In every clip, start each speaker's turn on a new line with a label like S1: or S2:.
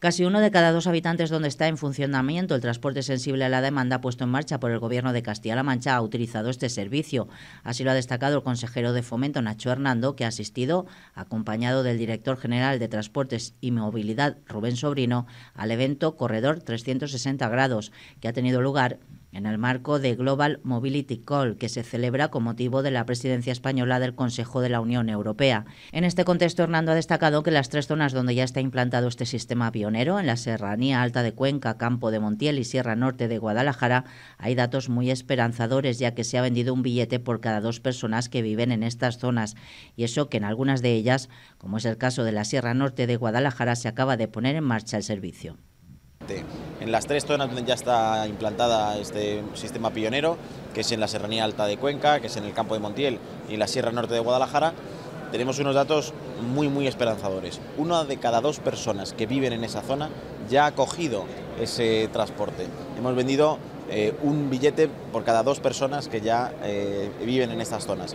S1: Casi uno de cada dos habitantes donde está en funcionamiento el transporte sensible a la demanda puesto en marcha por el Gobierno de Castilla-La Mancha ha utilizado este servicio. Así lo ha destacado el consejero de Fomento, Nacho Hernando, que ha asistido, acompañado del director general de Transportes y Movilidad, Rubén Sobrino, al evento Corredor 360 Grados, que ha tenido lugar en el marco de Global Mobility Call, que se celebra con motivo de la presidencia española del Consejo de la Unión Europea. En este contexto, Hernando ha destacado que las tres zonas donde ya está implantado este sistema pionero, en la Serranía Alta de Cuenca, Campo de Montiel y Sierra Norte de Guadalajara, hay datos muy esperanzadores, ya que se ha vendido un billete por cada dos personas que viven en estas zonas, y eso que en algunas de ellas, como es el caso de la Sierra Norte de Guadalajara, se acaba de poner en marcha el servicio
S2: en las tres zonas donde ya está implantada este sistema pionero, que es en la Serranía Alta de Cuenca, que es en el campo de Montiel y en la Sierra Norte de Guadalajara, tenemos unos datos muy, muy esperanzadores. Una de cada dos personas que viven en esa zona ya ha cogido ese transporte. Hemos vendido eh, un billete por cada dos personas que ya eh, viven en estas zonas.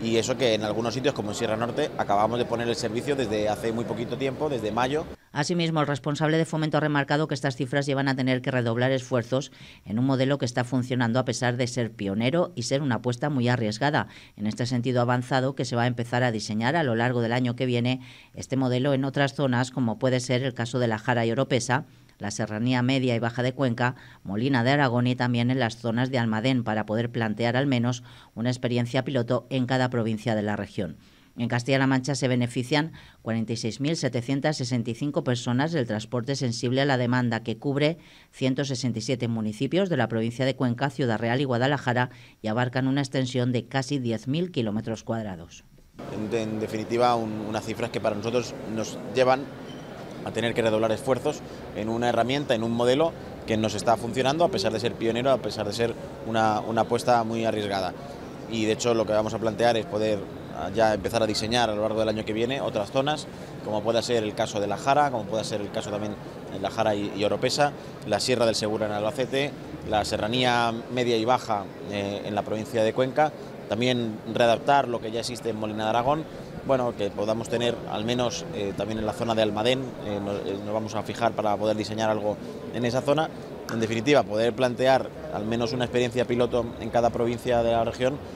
S2: Y eso que en algunos sitios, como en Sierra Norte, acabamos de poner el servicio desde hace muy poquito tiempo, desde mayo.
S1: Asimismo, el responsable de fomento ha remarcado que estas cifras llevan a tener que redoblar esfuerzos en un modelo que está funcionando a pesar de ser pionero y ser una apuesta muy arriesgada. En este sentido avanzado que se va a empezar a diseñar a lo largo del año que viene este modelo en otras zonas como puede ser el caso de la Jara y Oropesa, la Serranía Media y Baja de Cuenca, Molina de Aragón y también en las zonas de Almadén para poder plantear al menos una experiencia piloto en cada provincia de la región. En Castilla-La Mancha se benefician 46.765 personas del transporte sensible a la demanda, que cubre 167 municipios de la provincia de Cuenca, Ciudad Real y Guadalajara y abarcan una extensión de casi 10.000 kilómetros cuadrados.
S2: En, definitiva, unas cifras que para nosotros nos llevan a tener que redoblar esfuerzos en una herramienta, en un modelo que nos está funcionando, a pesar de ser pionero, a pesar de ser una apuesta muy arriesgada. Y de hecho lo que vamos a plantear es poder ya empezar a diseñar a lo largo del año que viene otras zonas, como pueda ser el caso de La Jara, como pueda ser el caso también de La Jara y, Oropesa, la Sierra del Segura en Albacete, la Serranía Media y Baja eh, en la provincia de Cuenca, también readaptar lo que ya existe en Molina de Aragón, bueno, que podamos tener al menos eh, también en la zona de Almadén, eh, nos vamos a fijar para poder diseñar algo en esa zona, en definitiva, poder plantear al menos una experiencia piloto en cada provincia de la región